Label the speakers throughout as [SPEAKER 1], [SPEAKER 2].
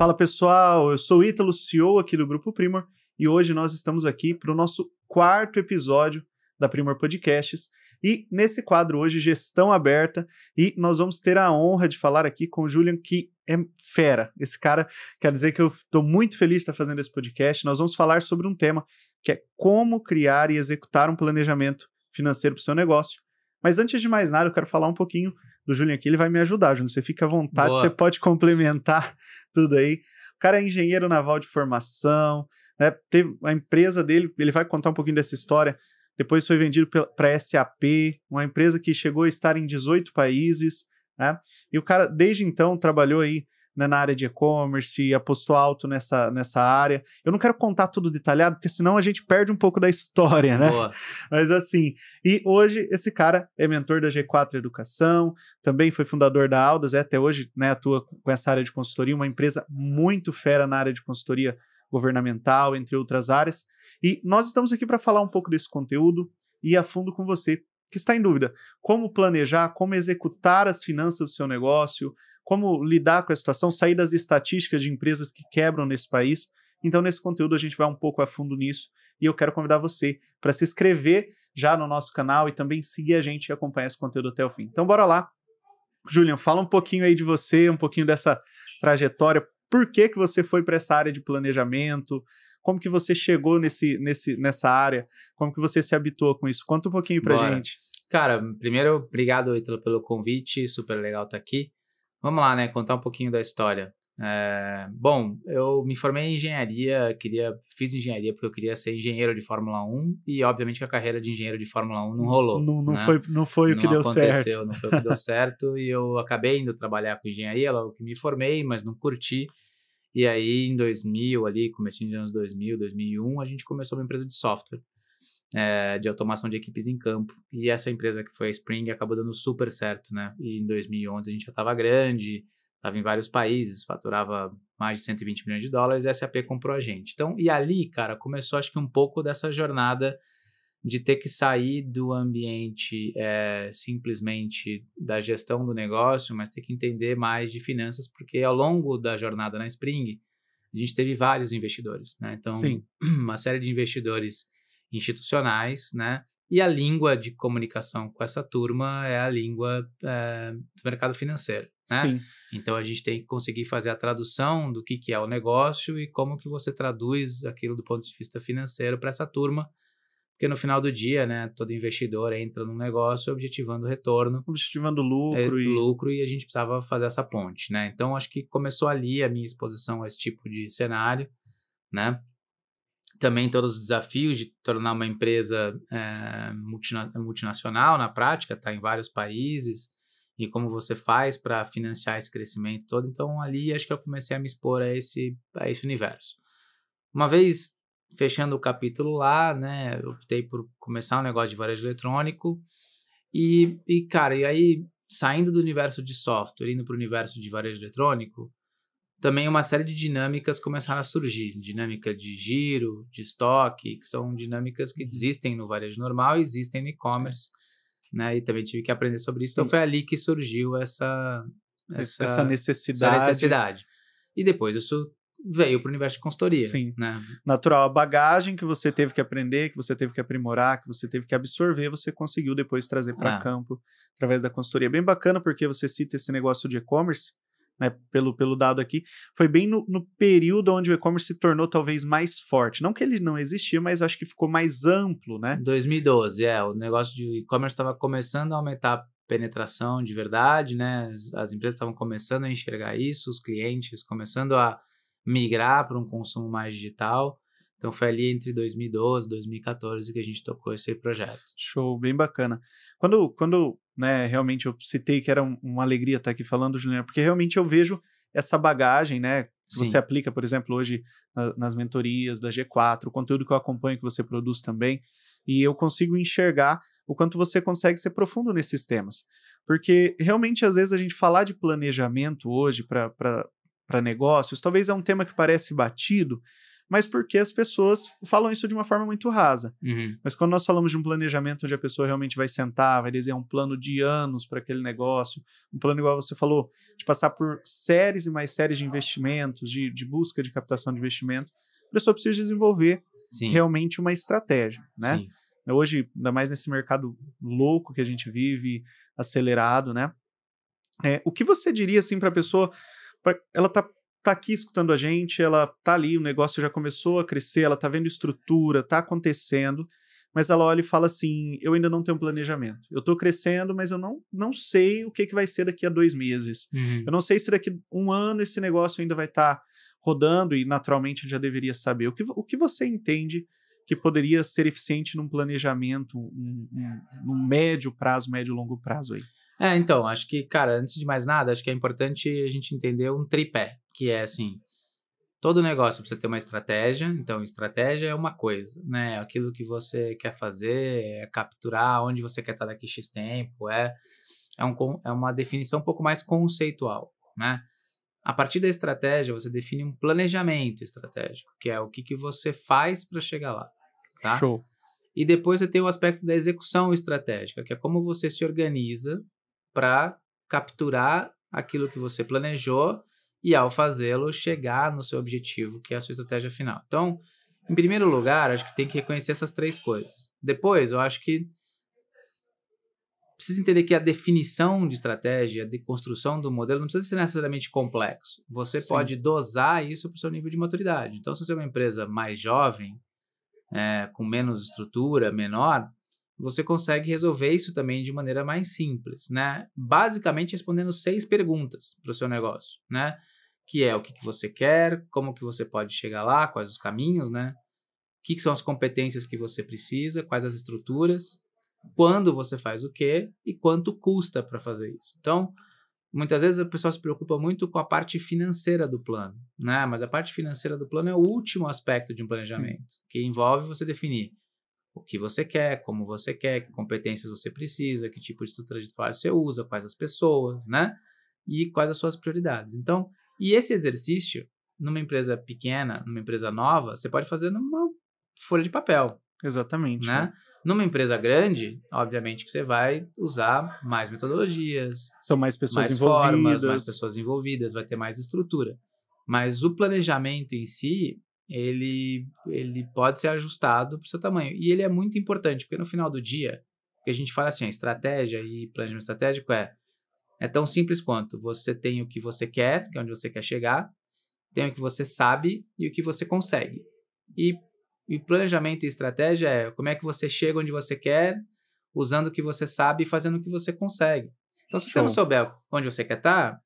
[SPEAKER 1] Fala pessoal, eu sou o Ítalo, CEO aqui do Grupo Primor, e hoje nós estamos aqui para o nosso quarto episódio da Primor Podcasts. E nesse quadro hoje, Gestão Aberta, e nós vamos ter a honra de falar aqui com o Julian, que é fera. Esse cara, quer dizer que eu estou muito feliz de estar fazendo esse podcast. Nós vamos falar sobre um tema que é como criar e executar um planejamento financeiro para o seu negócio. Mas antes de mais nada, eu quero falar um pouquinho do Júlio aqui, ele vai me ajudar, Júlio. Você fica à vontade, Boa. você pode complementar tudo aí. O cara é engenheiro naval de formação, né? Teve a empresa dele, ele vai contar um pouquinho dessa história. Depois foi vendido para SAP, uma empresa que chegou a estar em 18 países, né? E o cara, desde então, trabalhou aí né, na área de e-commerce, apostou alto nessa, nessa área. Eu não quero contar tudo detalhado, porque senão a gente perde um pouco da história, né? Boa. Mas assim, e hoje esse cara é mentor da G4 Educação, também foi fundador da Aldas, é, até hoje né, atua com essa área de consultoria, uma empresa muito fera na área de consultoria governamental, entre outras áreas. E nós estamos aqui para falar um pouco desse conteúdo e a fundo com você que está em dúvida como planejar, como executar as finanças do seu negócio, como lidar com a situação, sair das estatísticas de empresas que quebram nesse país. Então, nesse conteúdo, a gente vai um pouco a fundo nisso e eu quero convidar você para se inscrever já no nosso canal e também seguir a gente e acompanhar esse conteúdo até o fim. Então, bora lá. Julian, fala um pouquinho aí de você, um pouquinho dessa trajetória. Por que, que você foi para essa área de planejamento? Como que você chegou nesse, nesse, nessa área? Como que você se habituou com isso? Conta um pouquinho para gente.
[SPEAKER 2] Cara, primeiro, obrigado, Ítalo, pelo convite. Super legal estar tá aqui. Vamos lá, né? Contar um pouquinho da história. É, bom, eu me formei em engenharia, queria, fiz engenharia porque eu queria ser engenheiro de Fórmula 1 e obviamente a carreira de engenheiro de Fórmula 1 não rolou. Não, não né? foi, não foi o que deu certo. Não foi o que deu certo e eu acabei indo trabalhar com engenharia logo que me formei, mas não curti. E aí em 2000 ali, comecinho dos anos 2000, 2001, a gente começou uma empresa de software é, de automação de equipes em campo. E essa empresa que foi a Spring acabou dando super certo, né? E em 2011 a gente já estava grande, estava em vários países, faturava mais de 120 milhões de dólares, e a SAP comprou a gente. Então, e ali, cara, começou acho que um pouco dessa jornada de ter que sair do ambiente é, simplesmente da gestão do negócio, mas ter que entender mais de finanças, porque ao longo da jornada na Spring, a gente teve vários investidores, né? Então, Sim. uma série de investidores institucionais, né? E a língua de comunicação com essa turma é a língua é, do mercado financeiro, né? Sim. Então a gente tem que conseguir fazer a tradução do que, que é o negócio e como que você traduz aquilo do ponto de vista financeiro para essa turma, porque no final do dia, né, todo investidor entra no negócio objetivando retorno, objetivando lucro é, e lucro e a gente precisava fazer essa ponte, né? Então acho que começou ali a minha exposição a esse tipo de cenário, né? também todos os desafios de tornar uma empresa é, multina multinacional na prática, está em vários países, e como você faz para financiar esse crescimento todo. Então, ali acho que eu comecei a me expor a esse, a esse universo. Uma vez fechando o capítulo lá, né, eu optei por começar um negócio de varejo eletrônico. E, e cara, e aí saindo do universo de software, indo para o universo de varejo eletrônico, também uma série de dinâmicas começaram a surgir. Dinâmica de giro, de estoque, que são dinâmicas que uhum. existem no varejo normal existem no e-commerce. Né? E também tive que aprender sobre isso. Então foi ali que surgiu essa, essa, essa, necessidade. essa necessidade. E depois isso veio para o universo de consultoria. Sim. Né?
[SPEAKER 1] Natural. A bagagem que você teve que aprender, que você teve que aprimorar, que você teve que absorver, você conseguiu depois trazer para ah. É. campo através da consultoria. Bem bacana porque você cita esse negócio de e-commerce né, pelo, pelo dado aqui, foi bem no, no período onde o e-commerce se tornou talvez mais forte. Não que ele não existia, mas acho que ficou mais amplo,
[SPEAKER 2] né? 2012, é. O negócio de e-commerce estava começando a aumentar a penetração de verdade, né? As, as empresas estavam começando a enxergar isso, os clientes começando a migrar para um consumo mais digital. Então foi ali entre 2012 e 2014 que a gente tocou esse projeto. Show, bem bacana. Quando, quando
[SPEAKER 1] né, realmente eu citei que era uma alegria estar aqui falando, Juliana, porque realmente eu vejo essa bagagem, né? Sim. Você aplica, por exemplo, hoje nas mentorias da G4, o conteúdo que eu acompanho que você produz também, e eu consigo enxergar o quanto você consegue ser profundo nesses temas. Porque realmente, às vezes, a gente falar de planejamento hoje para negócios, talvez é um tema que parece batido, mas porque as pessoas falam isso de uma forma muito rasa. Uhum. Mas quando nós falamos de um planejamento onde a pessoa realmente vai sentar, vai desenhar um plano de anos para aquele negócio, um plano igual você falou, de passar por séries e mais séries de investimentos, de, de busca de captação de investimento, a pessoa precisa desenvolver Sim. realmente uma estratégia, né? Sim. Hoje, ainda mais nesse mercado louco que a gente vive, acelerado, né? É, o que você diria assim para a pessoa? Pra, ela está tá aqui escutando a gente, ela tá ali, o negócio já começou a crescer, ela tá vendo estrutura, tá acontecendo, mas ela olha e fala assim: eu ainda não tenho planejamento. Eu tô crescendo, mas eu não, não sei o que, que vai ser daqui a dois meses. Uhum. Eu não sei se daqui um ano esse negócio ainda vai estar tá rodando e naturalmente já deveria saber. O que, o que você entende que
[SPEAKER 2] poderia ser eficiente num planejamento, num, num
[SPEAKER 1] médio prazo, médio e longo prazo
[SPEAKER 2] aí? É, então, acho que, cara, antes de mais nada, acho que é importante a gente entender um tripé que é assim, todo negócio precisa ter uma estratégia, então estratégia é uma coisa, né? Aquilo que você quer fazer, é capturar onde você quer estar daqui X tempo, é, é, um, é uma definição um pouco mais conceitual, né? A partir da estratégia, você define um planejamento estratégico, que é o que, que você faz para chegar lá. Tá? Show. E depois você tem o aspecto da execução estratégica, que é como você se organiza para capturar aquilo que você planejou e, ao fazê-lo, chegar no seu objetivo, que é a sua estratégia final. Então, em primeiro lugar, acho que tem que reconhecer essas três coisas. Depois, eu acho que precisa entender que a definição de estratégia, de construção do modelo, não precisa ser necessariamente complexo. Você Sim. pode dosar isso para o seu nível de maturidade. Então, se você é uma empresa mais jovem, é, com menos estrutura, menor, você consegue resolver isso também de maneira mais simples, né? Basicamente respondendo seis perguntas para o seu negócio, né? Que é o que, que, você quer, como que você pode chegar lá, quais os caminhos, né? O que, que são as competências que você precisa, quais as estruturas, quando você faz o quê e quanto custa para fazer isso. Então, muitas vezes a pessoa se preocupa muito com a parte financeira do plano, né? Mas a parte financeira do plano é o último aspecto de um planejamento, hum. que envolve você definir o que você quer, como você quer, que competências você precisa, que tipo de estrutura de trabalho você usa, quais as pessoas, né? E quais as suas prioridades. Então, e esse exercício, numa empresa pequena, numa empresa nova, você pode fazer numa folha de papel. Exatamente. Né? né? Numa empresa grande, obviamente que você vai usar mais metodologias. São mais pessoas mais envolvidas. Formas, mais pessoas envolvidas, vai ter mais estrutura. Mas o planejamento em si, ele, ele pode ser ajustado para o seu tamanho. E ele é muito importante, porque no final do dia, o que a gente fala assim, estratégia e planejamento estratégico é, é tão simples quanto você tem o que você quer, que é onde você quer chegar, tem o que você sabe e o que você consegue. E, e planejamento e estratégia é como é que você chega onde você quer, usando o que você sabe e fazendo o que você consegue. Então, se Show. você não souber onde você quer estar, tá,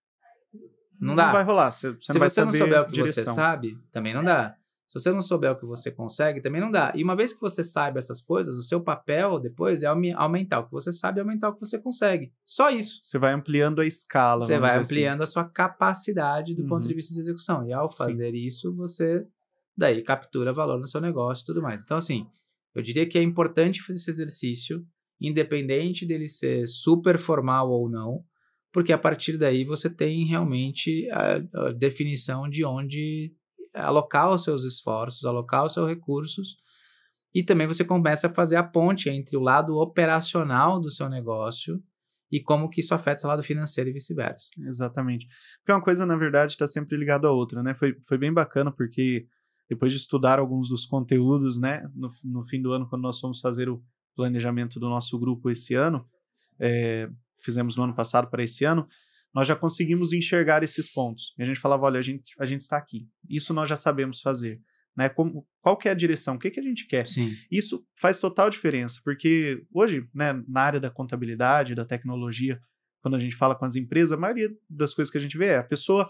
[SPEAKER 2] não, dá. Não vai rolar. Você, você se não você não souber o que direção. você sabe, também não dá. Se você não souber o que você consegue, também não dá. E uma vez que você saiba essas coisas, o seu papel depois é aumentar o que você sabe e aumentar o que você consegue. Só isso.
[SPEAKER 1] Você vai ampliando a escala. Você vai assim. ampliando
[SPEAKER 2] assim. a sua capacidade do uhum. ponto de vista de execução. E ao fazer Sim. isso, você daí captura valor no seu negócio e tudo mais. Então, assim, eu diria que é importante fazer esse exercício, independente dele ser super formal ou não, porque a partir daí você tem realmente a, a definição de onde alocar os seus esforços, alocar os seus recursos, e também você começa a fazer a ponte entre o lado operacional do seu negócio e como que isso afeta o lado financeiro e vice-versa. Exatamente. Porque uma coisa, na verdade, está sempre ligada à
[SPEAKER 1] outra, né? Foi, foi bem bacana porque depois de estudar alguns dos conteúdos, né? No, no fim do ano, quando nós fomos fazer o planejamento do nosso grupo esse ano, é, fizemos no ano passado para esse ano, nós já conseguimos enxergar esses pontos. E a gente falava, olha, a gente, a gente está aqui. Isso nós já sabemos fazer. Né? Como, qual que é a direção? O que, que a gente quer? Sim. Isso faz total diferença, porque hoje, né, na área da contabilidade, da tecnologia, quando a gente fala com as empresas, a maioria das coisas que a gente vê é a pessoa,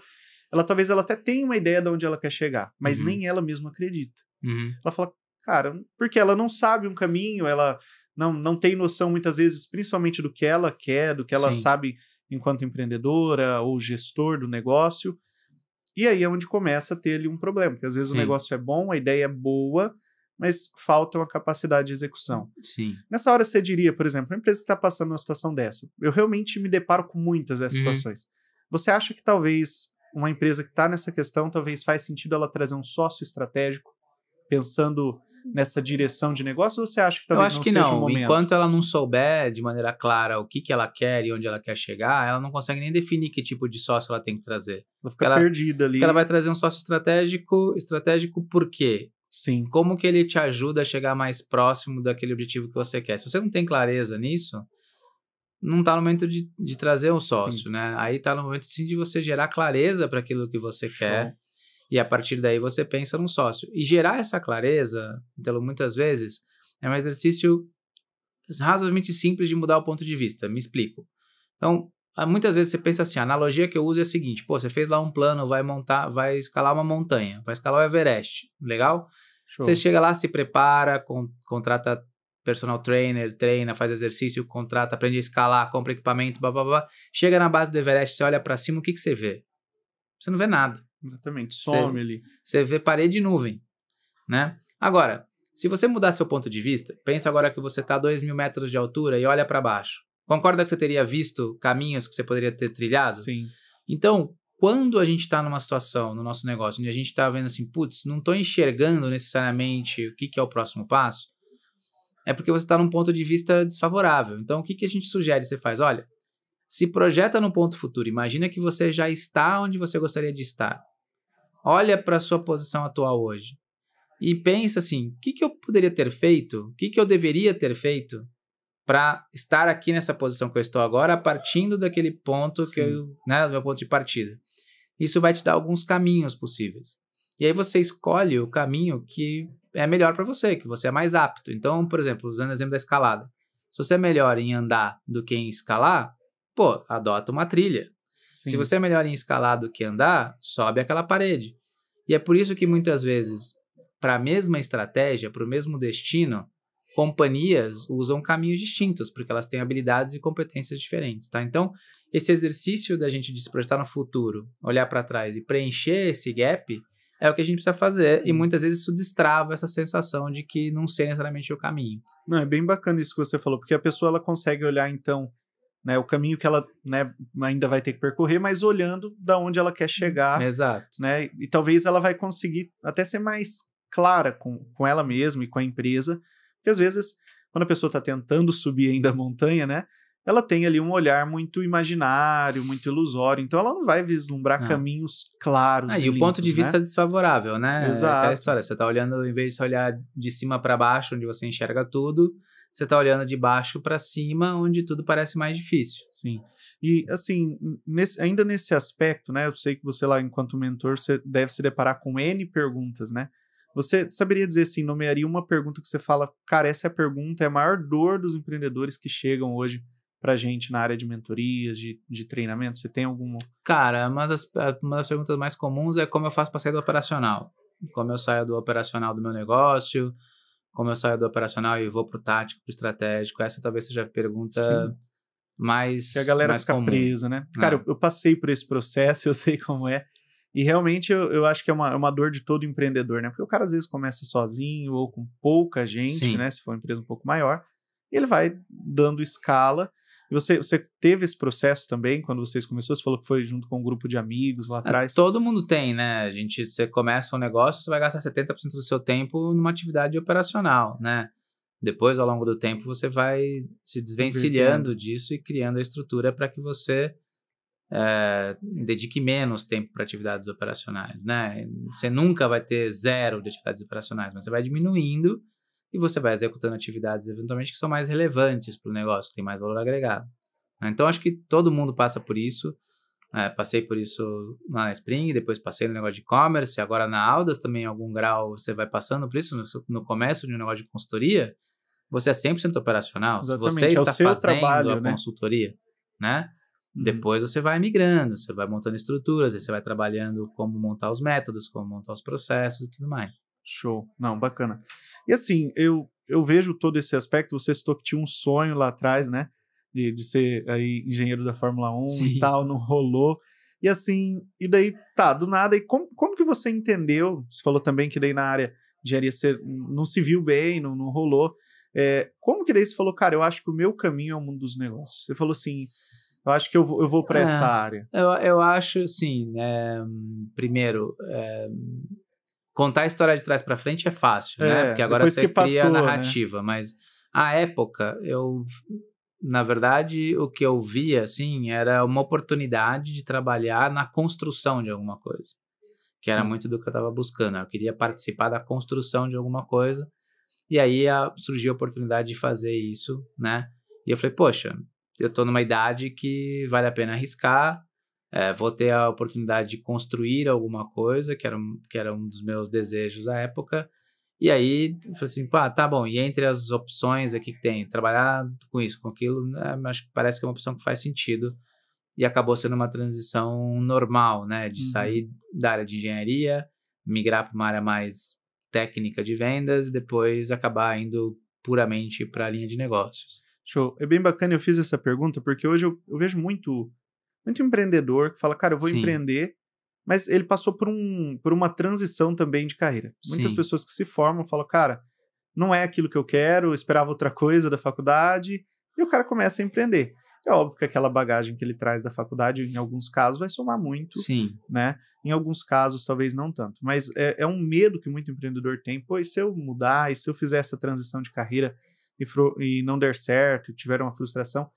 [SPEAKER 1] ela talvez ela até tenha uma ideia de onde ela quer chegar, mas uhum. nem ela mesma acredita. Uhum. Ela fala, cara, porque ela não sabe um caminho, ela não, não tem noção muitas vezes, principalmente do que ela quer, do que ela Sim. sabe enquanto empreendedora ou gestor do negócio. E aí é onde começa a ter ali um problema, porque às vezes Sim. o negócio é bom, a ideia é boa, mas falta uma capacidade de execução. Sim. Nessa hora você diria, por exemplo, uma empresa que está passando uma situação dessa, eu realmente me deparo com muitas dessas uhum. situações. Você acha que talvez uma empresa que está nessa questão, talvez faz sentido ela trazer um sócio estratégico, pensando nessa direção
[SPEAKER 2] de negócio? Ou você acha que talvez Eu acho não que não. Enquanto ela não souber de maneira clara o que, que ela quer e onde ela quer chegar, ela não consegue nem definir que tipo de sócio ela tem que trazer. Ela fica ela, perdida ali. ela vai trazer um sócio estratégico, estratégico por quê? Sim. Como que ele te ajuda a chegar mais próximo daquele objetivo que você quer? Se você não tem clareza nisso, não está no momento de, de trazer um sócio, Sim. né? Aí está no momento sim de você gerar clareza para aquilo que você Show. quer e a partir daí você pensa num sócio. E gerar essa clareza, então muitas vezes, é um exercício razoavelmente simples de mudar o ponto de vista. Me explico. Então, muitas vezes você pensa assim, a analogia que eu uso é a seguinte, pô, você fez lá um plano, vai montar, vai escalar uma montanha, vai escalar o Everest, legal? Show. Você chega lá, se prepara, con contrata personal trainer, treina, faz exercício, contrata, aprende a escalar, compra equipamento, blá blá blá. Chega na base do Everest, você olha para cima, o que, que você vê? Você não vê nada. Exatamente, some ali. Você vê parede e nuvem, né? Agora, se você mudar seu ponto de vista, pensa agora que você está a 2 mil metros de altura e olha para baixo. Concorda que você teria visto caminhos que você poderia ter trilhado? Sim. Então, quando a gente está numa situação no nosso negócio onde a gente está vendo assim, putz, não estou enxergando necessariamente o que, que é o próximo passo, é porque você está num ponto de vista desfavorável. Então, o que, que a gente sugere? Você faz, olha, se projeta no ponto futuro, imagina que você já está onde você gostaria de estar olha para a sua posição atual hoje e pensa assim: o que, que eu poderia ter feito? O que, que eu deveria ter feito para estar aqui nessa posição que eu estou agora, partindo daquele ponto Sim. que eu, né, do meu ponto de partida. Isso vai te dar alguns caminhos possíveis. E aí você escolhe o caminho que é melhor para você, que você é mais apto. Então, por exemplo, usando o exemplo da escalada. Se você é melhor em andar do que em escalar, pô, adota uma trilha. Sim. Se você é melhor em escalar do que andar, sobe aquela parede. E é por isso que muitas vezes, para a mesma estratégia, para o mesmo destino, companhias usam caminhos distintos, porque elas têm habilidades e competências diferentes, tá? Então, esse exercício da gente de se projetar no futuro, olhar para trás e preencher esse gap, é o que a gente precisa fazer. E muitas vezes isso destrava essa sensação de que não sei necessariamente o caminho.
[SPEAKER 1] Não, é bem bacana isso que você falou, porque a pessoa ela consegue olhar, então, né, o caminho que ela né, ainda vai ter que percorrer, mas olhando da onde ela quer chegar. Exato. Né, e talvez ela vai conseguir até ser mais clara com, com ela mesma e com a empresa, porque às vezes, quando a pessoa está tentando subir ainda a montanha, né, ela tem ali um olhar muito imaginário, muito ilusório, então ela não vai vislumbrar não. caminhos claros. Ah, e, e limpos, o ponto de né? vista
[SPEAKER 2] desfavorável, né? Exato. É aquela história, você está olhando, em vez de olhar de cima para baixo, onde você enxerga tudo, você está olhando de baixo para cima, onde tudo parece mais difícil. Sim.
[SPEAKER 1] E assim, nesse, ainda nesse aspecto, né? Eu sei que você lá, enquanto mentor, você deve se deparar com N perguntas, né? Você saberia dizer assim, nomearia uma pergunta que você fala, cara, essa é a pergunta, é a maior dor dos empreendedores que chegam hoje pra gente na área de
[SPEAKER 2] mentorias, de, de treinamento? Você tem alguma? Cara, uma das, uma das perguntas mais comuns é como eu faço para sair do operacional. Como eu saio do operacional do meu negócio, como eu saio do operacional e vou pro tático, pro estratégico? Essa talvez seja a pergunta Sim. mais. Que a galera mais fica comum. presa, né? É. Cara, eu,
[SPEAKER 1] eu, passei por esse processo, eu sei como é. E realmente eu, eu acho que é uma, é uma dor de todo empreendedor, né? Porque o cara às vezes começa sozinho ou com pouca gente, Sim. né? Se for uma empresa um pouco maior, ele vai dando escala e você, você teve esse processo também quando vocês começaram? Você falou que foi junto com um grupo de amigos lá ah, atrás.
[SPEAKER 2] É, todo mundo tem, né? A gente, você começa um negócio, você vai gastar 70% do seu tempo numa atividade operacional, né? Depois, ao longo do tempo, você vai se desvencilhando disso e criando a estrutura para que você é, dedique menos tempo para atividades operacionais, né? Você nunca vai ter zero de atividades operacionais, mas você vai diminuindo e você vai executando atividades eventualmente que são mais relevantes para o negócio, que tem mais valor agregado. Né? Então acho que todo mundo passa por isso. É, passei por isso na Spring, depois passei no negócio de e-commerce, agora na Aldas também, em algum grau, você vai passando por isso. No, no começo de um negócio de consultoria, você é 100% operacional. Exatamente. Se você é está fazendo trabalho, a né? consultoria, né? Uhum. Depois você vai migrando, você vai montando estruturas, você vai trabalhando como montar os métodos, como montar os processos e tudo mais. Show. Não, bacana. E assim, eu,
[SPEAKER 1] eu vejo todo esse aspecto. Você citou que tinha um sonho lá atrás, né? De, de ser aí engenheiro da Fórmula 1 Sim. e tal, não rolou. E assim, e daí, tá, do nada. E como, como que você entendeu? Você falou também que daí na área engenharia ser, não se viu bem, não, não rolou. É, como que daí você falou, cara, eu acho que o meu caminho é o mundo dos negócios? Você falou assim, eu acho que eu vou, eu vou para é, essa área.
[SPEAKER 2] Eu, eu acho, assim, é, primeiro, Contar a história de trás para frente é fácil, né? é, né? Porque agora você cria passou, a né? narrativa, né? mas a época eu na verdade, o que eu via assim era uma oportunidade de trabalhar na construção de alguma coisa, que Sim. era muito do que eu estava buscando. Eu queria participar da construção de alguma coisa, e aí a, ah, surgiu a oportunidade de fazer isso, né? E eu falei, poxa, eu estou numa idade que vale a pena arriscar, é, vou ter a oportunidade de construir alguma coisa, que era, um, que era um dos meus desejos à época. E aí, falei assim, pá, tá bom, e entre as opções aqui que tem, trabalhar com isso, com aquilo, né, acho que parece que é uma opção que faz sentido. E acabou sendo uma transição normal, né, de uhum. sair da área de engenharia, migrar para uma área mais técnica de vendas e depois acabar indo puramente para a linha de negócios.
[SPEAKER 1] Show. É bem bacana eu fiz essa pergunta, porque hoje eu, eu vejo muito muito empreendedor que fala, cara, eu vou Sim. empreender, mas ele passou por, um, por uma transição também de carreira. Muitas Sim. pessoas que se formam falam, cara, não é aquilo que eu quero, eu esperava outra coisa da faculdade, e o cara começa a empreender. É óbvio que aquela bagagem que ele traz da faculdade, em alguns casos, vai somar muito, Sim. né? Em alguns casos, talvez não tanto. Mas é, é um medo que muito empreendedor tem. Pô, e se eu mudar, e se eu fizer essa transição de carreira e, e não der certo, tiver uma frustração,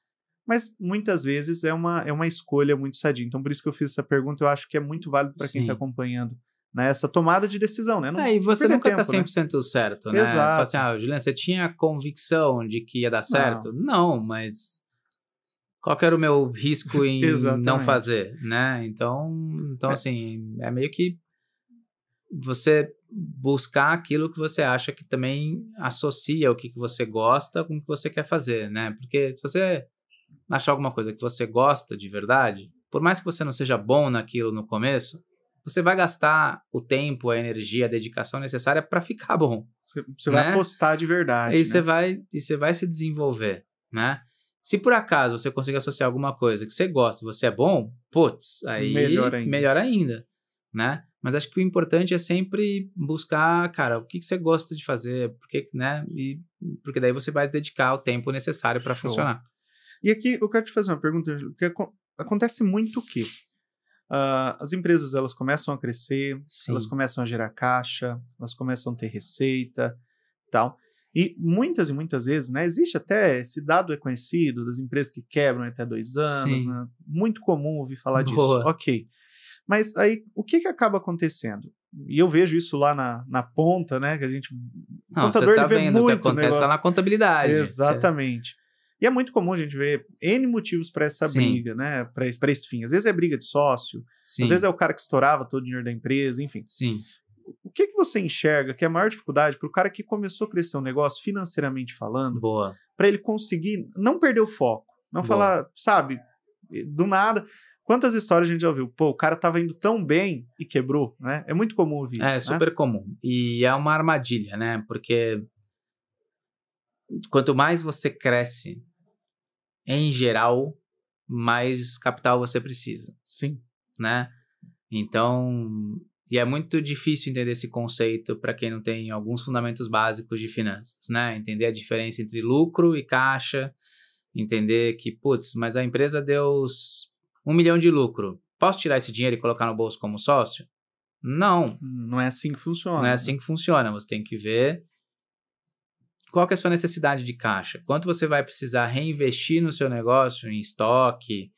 [SPEAKER 1] mas muitas vezes é uma, é uma escolha muito sadia. Então, por isso que eu fiz essa pergunta, eu acho que é muito válido para quem está acompanhando né? Essa tomada de decisão, né? Não, é, e você nunca está 100% né?
[SPEAKER 2] certo, né? Exato. Fala assim, ah, Juliana, você tinha a convicção de que ia dar certo? Não, não mas qual era o meu risco em não fazer, né? Então, então é. assim, é meio que você buscar aquilo que você acha que também associa o que, que você gosta com o que você quer fazer, né? Porque se você achar alguma coisa que você gosta de verdade, por mais que você não seja bom naquilo no começo, você vai gastar o tempo, a energia, a dedicação necessária para ficar bom. Você, você né? vai apostar de verdade. E, né? você vai, e você vai se desenvolver, né? Se por acaso você conseguir associar alguma coisa que você gosta, você é bom, putz, aí melhor ainda. melhor ainda, né? Mas acho que o importante é sempre buscar, cara, o que, que você gosta de fazer, porque, né? E, porque daí você vai dedicar o tempo necessário para funcionar.
[SPEAKER 1] E aqui eu quero te fazer uma pergunta, porque acontece muito o quê?
[SPEAKER 2] Uh,
[SPEAKER 1] ah, as empresas elas começam a crescer, Sim. elas começam a gerar caixa, elas começam a ter receita, tal. E muitas e muitas vezes, né, existe até esse dado é conhecido das empresas que quebram até dois anos, né? muito comum ouvir falar Boa. disso. Ok. Mas aí o que, que acaba acontecendo? E eu vejo isso lá na, na ponta, né? Que a gente. Não, o contador tá ele vê vendo muito. Que acontece negócio. lá na contabilidade. Exatamente. É. E é muito comum a gente ver N motivos para essa Sim. briga, né? Para esse, esse fim. Às vezes é briga de sócio, Sim. às vezes é o cara que estourava todo o dinheiro da empresa, enfim. Sim. O que, que você enxerga que é a maior dificuldade para o cara que começou a crescer um negócio financeiramente falando? Boa. Para ele conseguir não perder o foco. Não Boa. falar, sabe, do nada. Quantas histórias a gente já ouviu? Pô, o cara tava indo tão bem e quebrou, né? É muito comum ouvir é, isso. É super né?
[SPEAKER 2] comum. E é uma armadilha, né? Porque quanto mais você cresce, em geral, mais capital você precisa. Sim. Né? Então, e é muito difícil entender esse conceito para quem não tem alguns fundamentos básicos de finanças, né? Entender a diferença entre lucro e caixa, entender que, putz, mas a empresa deu um milhão de lucro. Posso tirar esse dinheiro e colocar no bolso como sócio? Não. Não é assim que funciona. Não é né? assim que funciona. Você tem que ver qual é a sua necessidade de caixa? Quanto você vai precisar reinvestir no seu negócio, em estoque,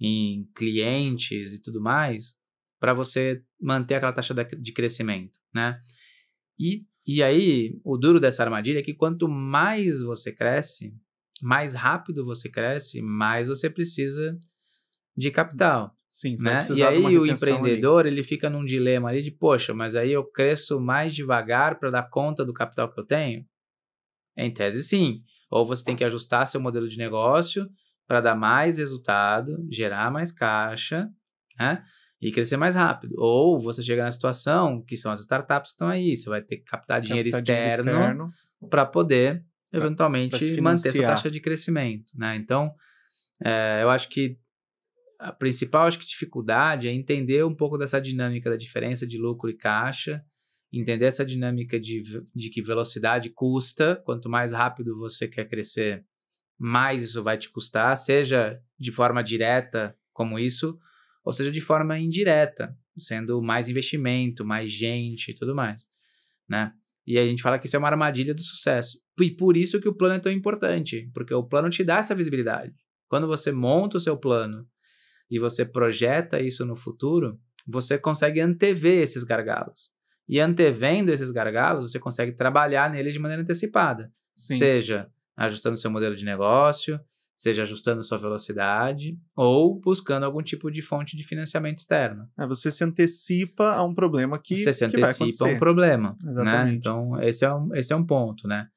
[SPEAKER 2] em clientes e tudo mais, para você manter aquela taxa de crescimento, né? E, e aí, o duro dessa armadilha é que quanto mais você cresce, mais rápido você cresce, mais você precisa de capital. Sim, né? E aí o empreendedor ali. ele fica num dilema ali de, poxa, mas aí eu cresço mais devagar para dar conta do capital que eu tenho? Em tese, sim. Ou você tem que ajustar seu modelo de negócio para dar mais resultado, gerar mais caixa, né? E crescer mais rápido. Ou você chega na situação que são as startups que estão aí, você vai ter que captar dinheiro captar externo, externo. para poder eventualmente pra manter sua taxa de crescimento, né? Então, é, eu acho que a principal acho que dificuldade é entender um pouco dessa dinâmica da diferença de lucro e caixa entender essa dinâmica de, de que velocidade custa, quanto mais rápido você quer crescer, mais isso vai te custar, seja de forma direta como isso, ou seja de forma indireta, sendo mais investimento, mais gente e tudo mais, né? E a gente fala que isso é uma armadilha do sucesso. E por isso que o plano é tão importante, porque o plano te dá essa visibilidade. Quando você monta o seu plano e você projeta isso no futuro, você consegue antever esses gargalos. E antevendo esses gargalos, você consegue trabalhar neles de maneira antecipada. Sim. Seja ajustando seu modelo de negócio, seja ajustando sua velocidade ou buscando algum tipo de fonte de financiamento externo. É, você se antecipa a um problema que
[SPEAKER 1] você se antecipa a um problema, né? Exatamente.
[SPEAKER 2] né? Então esse é um, esse é um ponto, né?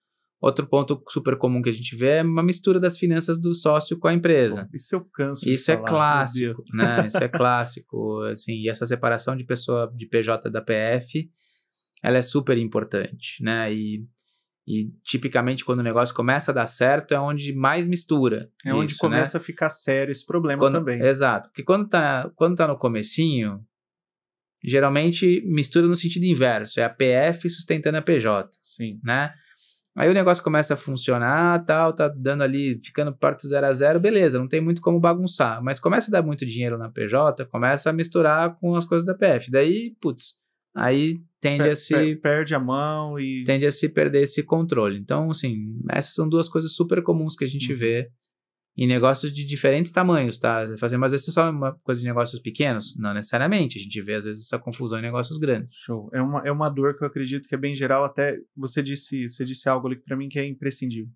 [SPEAKER 2] Outro ponto super comum que a gente vê é uma mistura das finanças do sócio com a empresa. Bom, isso eu canso Isso é falar, é clássico, né? Isso é clássico, assim, e essa separação de pessoa de PJ da PF, ela é super importante, né? E, e tipicamente quando o negócio começa a dar certo é onde mais mistura. É isso, onde né? começa
[SPEAKER 1] né? a ficar sério esse problema quando, também.
[SPEAKER 2] Exato, porque quando tá, quando tá no comecinho, geralmente mistura no sentido inverso, é a PF sustentando a PJ, Sim. né? Aí o negócio começa a funcionar, tal, tá dando ali, ficando perto do zero a zero, beleza, não tem muito como bagunçar. Mas começa a dar muito dinheiro na PJ, começa a misturar com as coisas da PF. Daí, putz, aí tende per, a se... Per, perde a mão e... Tende a se perder esse controle. Então, assim, essas são duas coisas super comuns que a gente uhum. vê em negócios de diferentes tamanhos, tá? Fazer, mas isso é só uma coisa de negócios pequenos? Não necessariamente. A gente vê, às vezes, essa confusão em negócios grandes.
[SPEAKER 1] Show. É uma, é uma dor que eu acredito que é bem geral, até você disse, você disse algo ali que para mim que é imprescindível.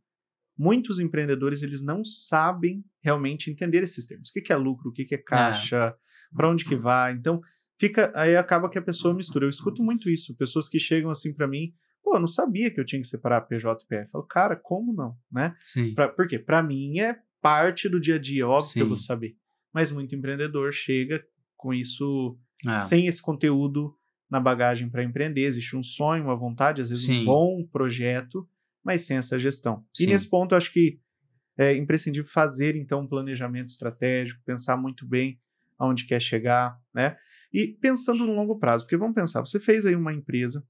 [SPEAKER 1] Muitos empreendedores, eles não sabem realmente entender esses termos. O que, que é lucro, o que, que é caixa, ah. É. para onde que vai. Então, fica aí acaba que a pessoa mistura. Eu escuto muito isso. Pessoas que chegam assim para mim, pô, eu não sabia que eu tinha que separar PJ e PF. Eu falo, cara, como não, né? Sim. Pra, por quê? Pra mim é parte do dia a dia, óbvio Sim. que eu vou saber. Mas muito empreendedor chega com isso, é. sem esse conteúdo na bagagem para empreender. Existe um sonho, uma vontade, às vezes Sim. um bom projeto, mas sem essa gestão. Sim. E nesse ponto, eu acho que é imprescindível fazer, então, um planejamento estratégico, pensar muito bem aonde quer chegar, né? E pensando no longo prazo, porque vamos pensar, você fez aí uma empresa,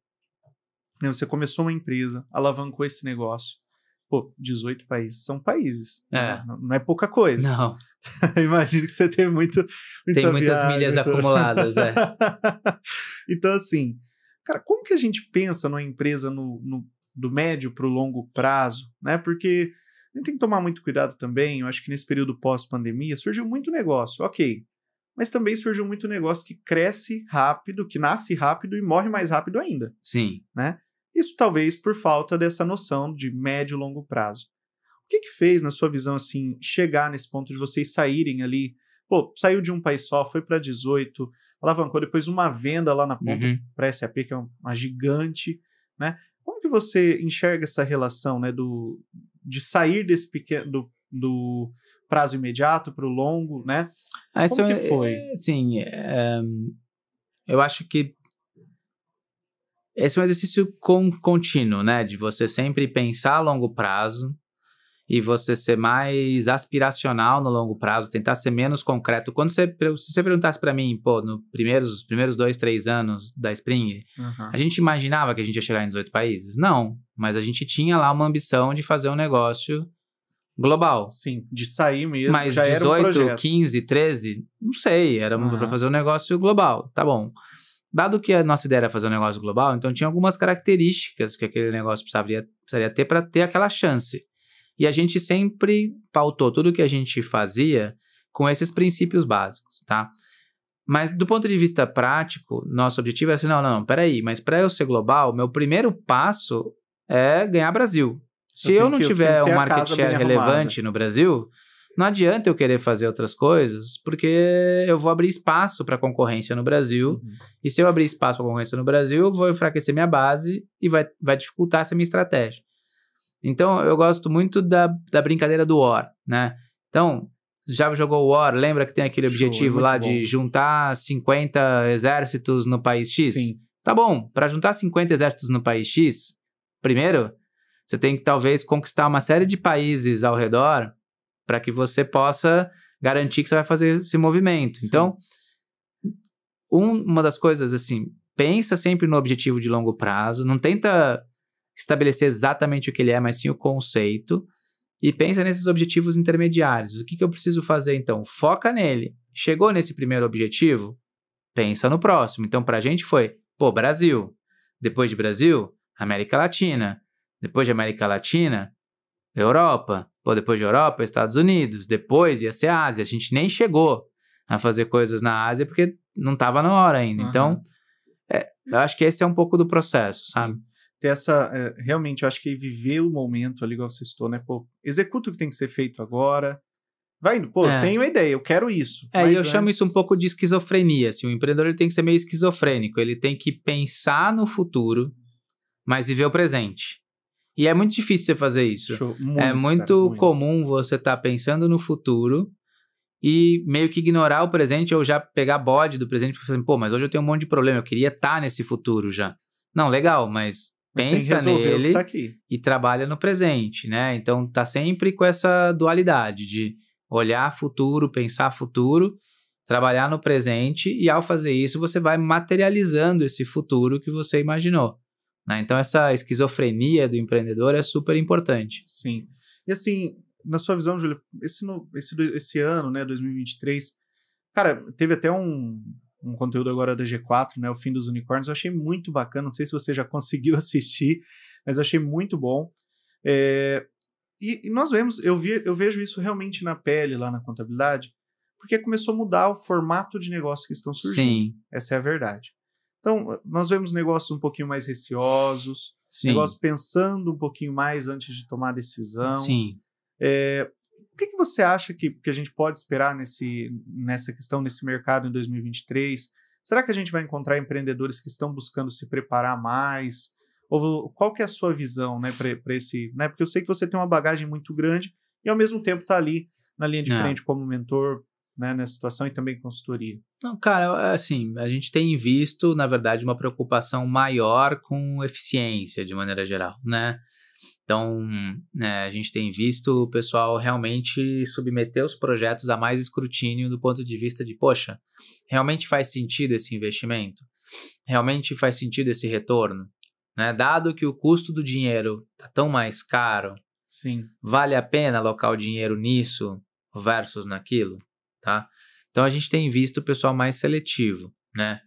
[SPEAKER 1] né? você começou uma empresa, alavancou esse negócio, Pô, 18 países são países. É. Não, não é pouca coisa. Não. Imagino que você tem muito. tem muitas viagem, milhas muito... acumuladas, é. então, assim, cara, como que a gente pensa numa empresa no, no do médio para o longo prazo, né? Porque a gente tem que tomar muito cuidado também. Eu acho que nesse período pós-pandemia surgiu muito negócio, ok. Mas também surgiu muito negócio que cresce rápido, que nasce rápido e morre mais rápido ainda. Sim. Né? Isso talvez por falta dessa noção de médio e longo prazo. O que, que fez, na sua visão, assim, chegar nesse ponto de vocês saírem ali? Pô, saiu de um país só, foi para 18, alavancou depois uma venda lá na ponta uhum. para SAP, que é uma gigante, né? Como que você enxerga essa relação, né, do de sair desse pequeno do, do prazo imediato para o longo, né?
[SPEAKER 2] Ah, Como que é, foi? É, sim, é, eu acho que esse é um exercício contínuo, né? De você sempre pensar a longo prazo e você ser mais aspiracional no longo prazo, tentar ser menos concreto. Quando você, se você perguntasse para mim, pô, nos primeiros, primeiros dois, três anos da Spring, uhum. a gente imaginava que a gente ia chegar em 18 países? Não, mas a gente tinha lá uma ambição de fazer um negócio global. Sim, de sair mesmo. Mas já 18, era um 15, 13, não sei, era uhum. para fazer um negócio global, tá bom. Dado que a nossa ideia era fazer um negócio global, então tinha algumas características que aquele negócio precisaria, precisaria ter para ter aquela chance. E a gente sempre pautou tudo que a gente fazia com esses princípios básicos, tá? Mas do ponto de vista prático, nosso objetivo era assim, não, não, não peraí, mas para eu ser global, meu primeiro passo é ganhar Brasil. Se eu, eu não que, tiver eu um market share relevante arrumada. no Brasil, não adianta eu querer fazer outras coisas, porque eu vou abrir espaço para concorrência no Brasil. Uhum. E se eu abrir espaço para concorrência no Brasil, eu vou enfraquecer minha base e vai, vai dificultar essa minha estratégia. Então, eu gosto muito da, da brincadeira do OR, né? Então, já jogou o OR, lembra que tem aquele Show, é objetivo é lá bom. de juntar 50 exércitos no país X? Sim. Tá bom, para juntar 50 exércitos no país X, primeiro, você tem que talvez conquistar uma série de países ao redor para que você possa garantir que você vai fazer esse movimento. Sim. Então, um, uma das coisas assim, pensa sempre no objetivo de longo prazo, não tenta estabelecer exatamente o que ele é, mas sim o conceito e pensa nesses objetivos intermediários. O que, que eu preciso fazer então? Foca nele. Chegou nesse primeiro objetivo? Pensa no próximo. Então, para a gente foi, pô, Brasil. Depois de Brasil, América Latina. Depois de América Latina, Europa. Pô, depois de Europa, Estados Unidos, depois ia ser Ásia. A gente nem chegou a fazer coisas na Ásia porque não estava na hora ainda. Uhum. Então, é, eu acho que esse é um pouco do processo, sabe?
[SPEAKER 1] Ter essa. É, realmente, eu acho que viver o momento ali, igual você citou, né? Pô, executa o que tem que ser feito agora. Vai indo, pô, é. eu tenho ideia, eu quero isso. É, e eu antes... chamo isso
[SPEAKER 2] um pouco de esquizofrenia. Assim, o empreendedor ele tem que ser meio esquizofrênico. Ele tem que pensar no futuro, mas viver o presente. E é muito difícil você fazer isso. muito, é muito cara, comum você estar tá pensando no futuro e meio que ignorar o presente ou já pegar bode do presente porque assim, pô, mas hoje eu tenho um monte de problema, eu queria estar tá nesse futuro já. Não, legal, mas, mas pensa nele tá e trabalha no presente, né? Então tá sempre com essa dualidade de olhar futuro, pensar futuro, trabalhar no presente e ao fazer isso você vai materializando esse futuro que você imaginou. Né? Então, essa esquizofrenia do empreendedor é super importante. Sim.
[SPEAKER 1] E assim, na sua visão, Júlio, esse, esse, esse ano, né, 2023, cara, teve até um, um conteúdo agora da G4, né, o fim dos unicórnios, eu achei muito bacana, não sei se você já conseguiu assistir, mas achei muito bom. É, e, e, nós vemos, eu, vi, eu vejo isso realmente na pele lá na contabilidade, porque começou a mudar o formato de negócio que estão surgindo. Sim. Essa é a verdade. Então, nós vemos negócios um pouquinho mais receosos, Sim. negócios pensando um pouquinho mais antes de tomar decisão. Sim. É, o que, que você acha que, que a gente pode esperar nesse, nessa questão, nesse mercado em 2023? Será que a gente vai encontrar empreendedores que estão buscando se preparar mais? Ou qual que é a sua visão né, para esse. Né? Porque eu sei que você tem uma bagagem muito grande e ao mesmo tempo está ali na linha de Não. É. frente como mentor, né, nessa situação e também consultoria?
[SPEAKER 2] Não, cara, assim, a gente tem visto, na verdade, uma preocupação maior com eficiência, de maneira geral, né? Então, né, a gente tem visto o pessoal realmente submeter os projetos a mais escrutínio do ponto de vista de, poxa, realmente faz sentido esse investimento? Realmente faz sentido esse retorno? Né? Dado que o custo do dinheiro está tão mais caro, Sim. vale a pena alocar o dinheiro nisso versus naquilo? tá? Então a gente tem visto o pessoal mais seletivo, né?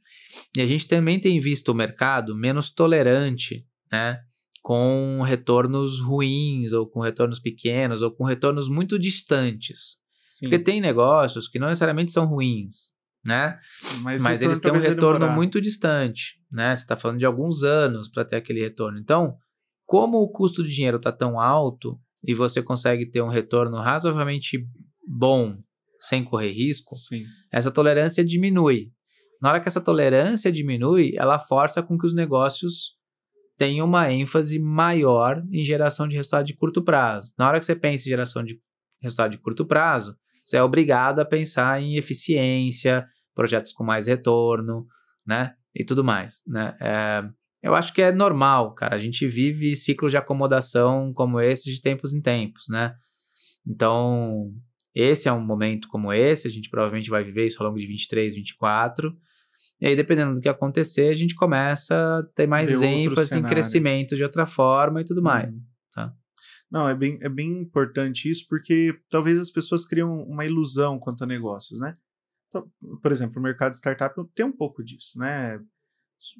[SPEAKER 2] E a gente também tem visto o mercado menos tolerante, né? Com retornos ruins, ou com retornos pequenos, ou com retornos muito distantes. Sim. Porque tem negócios que não necessariamente são ruins, né? Mas, Mas eles têm um retorno muito distante, né? Você está falando de alguns anos para ter aquele retorno. Então, como o custo de dinheiro está tão alto e você consegue ter um retorno razoavelmente bom sem correr risco, Sim. essa tolerância diminui. Na hora que essa tolerância diminui, ela força com que os negócios tenham uma ênfase maior em geração de resultado de curto prazo. Na hora que você pensa em geração de resultado de curto prazo, você é obrigado a pensar em eficiência, projetos com mais retorno, né? E tudo mais, né? É, eu acho que é normal, cara. A gente vive ciclos de acomodação como esse de tempos em tempos, né? Então, esse é um momento como esse, a gente provavelmente vai viver isso ao longo de 23, 24. E aí, dependendo do que acontecer, a gente começa a ter mais de ênfase em crescimento de outra forma e tudo uhum. mais. Tá? Não, é
[SPEAKER 1] bem, é bem importante isso, porque talvez as pessoas criam uma ilusão quanto a negócios, né? Então, por exemplo, o mercado de startup tem um pouco disso, né?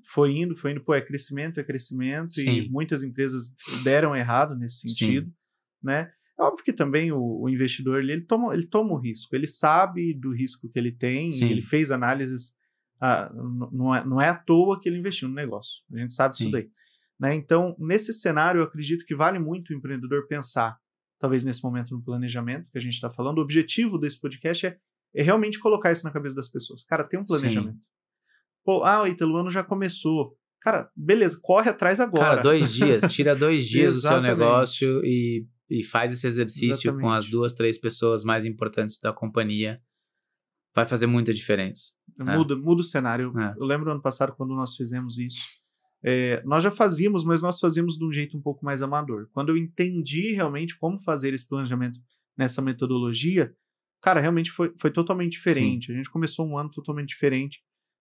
[SPEAKER 1] Foi indo, foi indo, pô, é crescimento, é crescimento, Sim. e muitas empresas deram errado nesse sentido, Sim. né? É óbvio que também o, o investidor ele, ele, toma, ele toma o risco, ele sabe do risco que ele tem, ele fez análises, ah, não, é, não é à toa que ele investiu no negócio, a gente sabe Sim. disso daí. Né? Então, nesse cenário, eu acredito que vale muito o empreendedor pensar, talvez nesse momento no planejamento que a gente está falando, o objetivo desse podcast é, é, realmente colocar isso na cabeça das pessoas. Cara, tem um planejamento. Sim. Pô, ah, o Italuano já começou. Cara, beleza, corre atrás agora. Cara, dois dias, tira dois dias do seu negócio
[SPEAKER 2] e e faz esse exercício Exatamente. com as duas, três pessoas mais importantes da companhia, vai fazer muita diferença. Né? Muda,
[SPEAKER 1] é. muda o cenário. É. Eu lembro ano passado quando nós fizemos isso. É, nós já fazíamos, mas nós fazíamos de um jeito um pouco mais amador. Quando eu entendi realmente como fazer esse planejamento nessa metodologia, cara, realmente foi, foi totalmente diferente. Sim. A gente começou um ano totalmente diferente,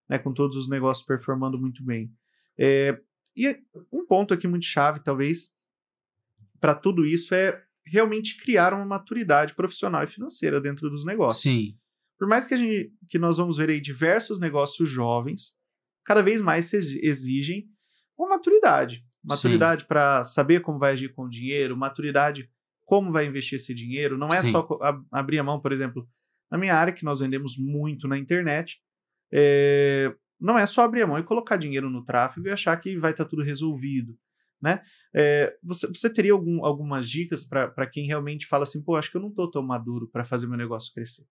[SPEAKER 1] né, com todos os negócios performando muito bem. É, e é, um ponto aqui muito chave, talvez, para tudo isso é realmente criar uma maturidade profissional e financeira dentro dos negócios. Sim. Por mais que, a gente, que nós vamos ver aí diversos negócios jovens, cada vez mais exigem uma maturidade. Maturidade para saber como vai agir com o dinheiro, maturidade como vai investir esse dinheiro. Não é Sim. só abrir a mão, por exemplo, na minha área, que nós vendemos muito na internet, é... não é só abrir a mão e colocar dinheiro no tráfego e achar que vai estar tá tudo resolvido né? É, você, você, teria algum, algumas dicas para quem realmente fala assim, pô, acho que eu não estou tão maduro para fazer meu negócio crescer.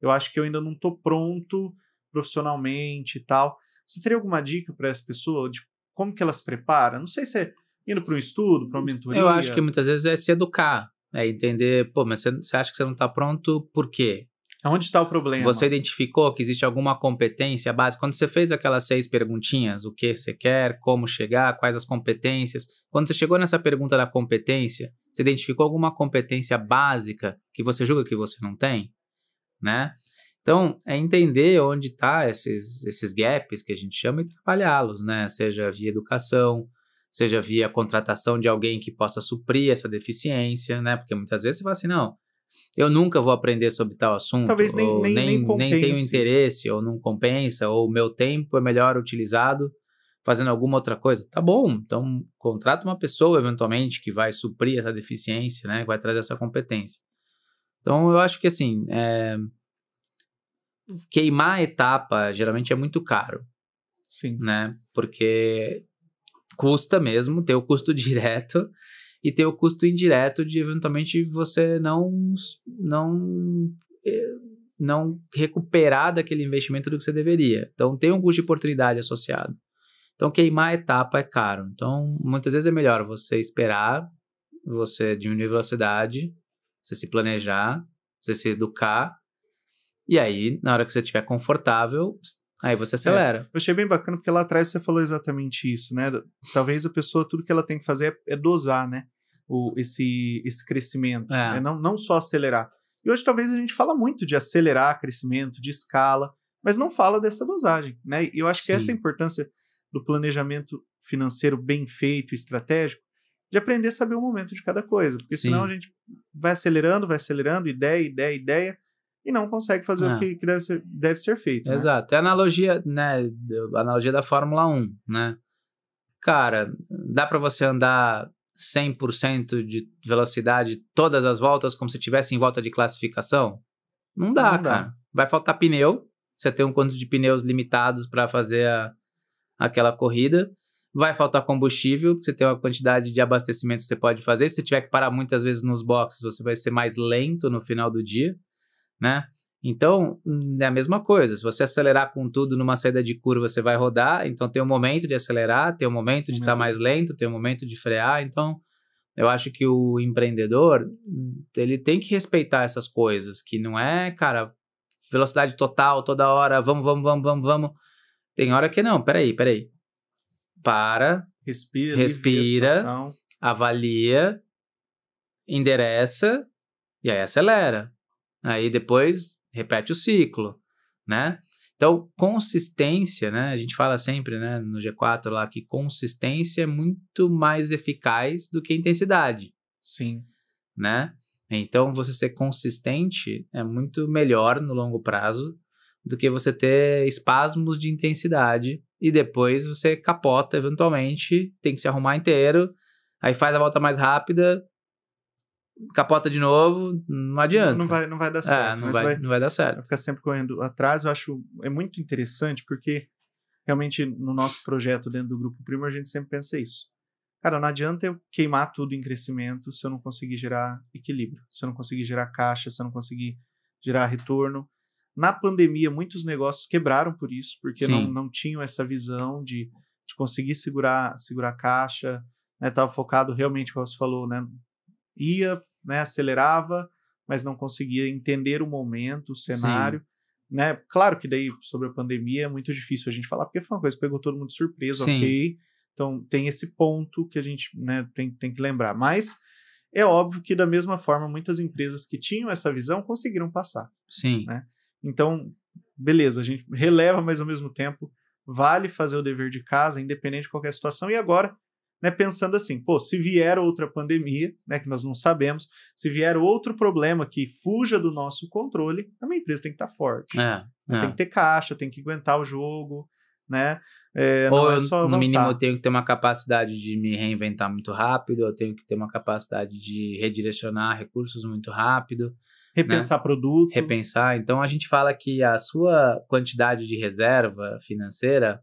[SPEAKER 1] Eu acho que eu ainda não estou pronto profissionalmente e tal. Você teria alguma dica para essa pessoa de como que ela se prepara? Não sei se é indo para um estudo, para uma mentoria. Eu acho que muitas
[SPEAKER 2] vezes é se educar, é entender, pô, mas você, você acha que você não está pronto por quê? Onde está o problema? Você identificou que existe alguma competência básica? Quando você fez aquelas seis perguntinhas, o que você quer, como chegar, quais as competências, quando você chegou nessa pergunta da competência, você identificou alguma competência básica que você julga que você não tem? Né? Então, é entender onde está esses, esses gaps que a gente chama e trabalhá-los, né? Seja via educação, seja via contratação de alguém que possa suprir essa deficiência, né? Porque muitas vezes você fala assim, não, eu nunca vou aprender sobre tal assunto. Talvez nem, nem, nem, nem, nem tenho interesse, ou não compensa, ou meu tempo é melhor utilizado fazendo alguma outra coisa. Tá bom, então contrata uma pessoa eventualmente que vai suprir essa deficiência, né? Que vai trazer essa competência. Então eu acho que assim, é... queimar a etapa geralmente é muito caro. Sim. Né? Porque custa mesmo, tem o custo direto e tem o custo indireto de eventualmente você não não eh, não recuperar daquele investimento do que você deveria. Então tem um custo de oportunidade associado. Então queimar a etapa é caro. Então muitas vezes é melhor você esperar, você diminuir velocidade, você se planejar, você se educar e aí, na hora que você estiver confortável, Aí você é, acelera. É,
[SPEAKER 1] eu achei bem bacana porque lá atrás você falou exatamente isso, né? Talvez a pessoa, tudo que ela tem que fazer é, é dosar, né? O, esse, esse crescimento. É. Né? Não, não só acelerar. E hoje talvez a gente fala muito de acelerar crescimento, de escala, mas não fala dessa dosagem, né? E eu acho Sim. que essa importância do planejamento financeiro bem feito, estratégico, de aprender a saber o momento de cada coisa. Porque Sim. senão a gente vai acelerando, vai acelerando, ideia, ideia, ideia e não consegue fazer é. o que, que, deve, ser,
[SPEAKER 2] deve ser feito. Né? Exato. É analogia, né? Analogia da Fórmula 1, né? Cara, dá para você andar 100% de velocidade todas as voltas como se tivesse em volta de classificação? Não dá, não cara. Dá. Vai faltar pneu. Você tem um quanto de pneus limitados para fazer a, aquela corrida. Vai faltar combustível, você tem uma quantidade de abastecimento que você pode fazer. Se você tiver que parar muitas vezes nos boxes, você vai ser mais lento no final do dia né? Então, hum, é a mesma coisa. Se você acelerar com tudo numa saída de curva, você vai rodar. Então, tem um momento de acelerar, tem um momento de estar tá mais lento, tem um momento de frear. Então, eu acho que o empreendedor, ele tem que respeitar essas coisas, que não é, cara, velocidade total toda hora, vamos, vamos, vamos, vamos, vamos. Tem hora que não, peraí, peraí. Para. Respira, respira avalia, endereça e aí acelera. Aí depois repete o ciclo, né? Então, consistência, né? A gente fala sempre, né, no G4 lá que consistência é muito mais eficaz do que intensidade. Sim. Né? Então, você ser consistente é muito melhor no longo prazo do que você ter espasmos de intensidade e depois você capota eventualmente, tem que se arrumar inteiro, aí faz a volta mais rápida capota de novo, não adianta. Não vai, não vai dar é, certo. É, não, vai, vai, não vai dar certo. Vai ficar sempre correndo
[SPEAKER 1] atrás. Eu acho é muito interessante porque realmente no nosso projeto dentro do grupo primo a gente sempre pensa isso. Cara, não adianta eu queimar tudo em crescimento se eu não conseguir gerar equilíbrio, se eu não conseguir gerar caixa, se eu não conseguir gerar retorno. Na pandemia, muitos negócios quebraram por isso, porque não, não tinham essa visão de, de conseguir segurar, segurar caixa, né? focado realmente, como você falou, né? ia, né, acelerava, mas não conseguia entender o momento, o cenário. Sim. Né? Claro que daí, sobre a pandemia, é muito difícil a gente falar, porque foi uma coisa que pegou todo mundo de surpresa, Sim. ok. Então, tem esse ponto que a gente né, tem, tem que lembrar. Mas é óbvio que, da mesma forma, muitas empresas que tinham essa visão conseguiram passar. Sim. Né? Então, beleza, a gente releva, mas ao mesmo tempo, vale fazer o dever de casa, independente de qualquer situação. E agora, né, pensando assim, pô, se vier outra pandemia, né, que nós não sabemos, se vier outro problema que fuja do nosso controle, a minha empresa tem que estar tá forte. É, né, é. Tem que ter caixa, tem que aguentar o jogo, né? É, Ou é no mínimo eu tenho
[SPEAKER 2] que ter uma capacidade de me reinventar muito rápido, eu tenho que ter uma capacidade de redirecionar recursos muito rápido. Né? Repensar né? produto. Repensar. Então a gente fala que a sua quantidade de reserva financeira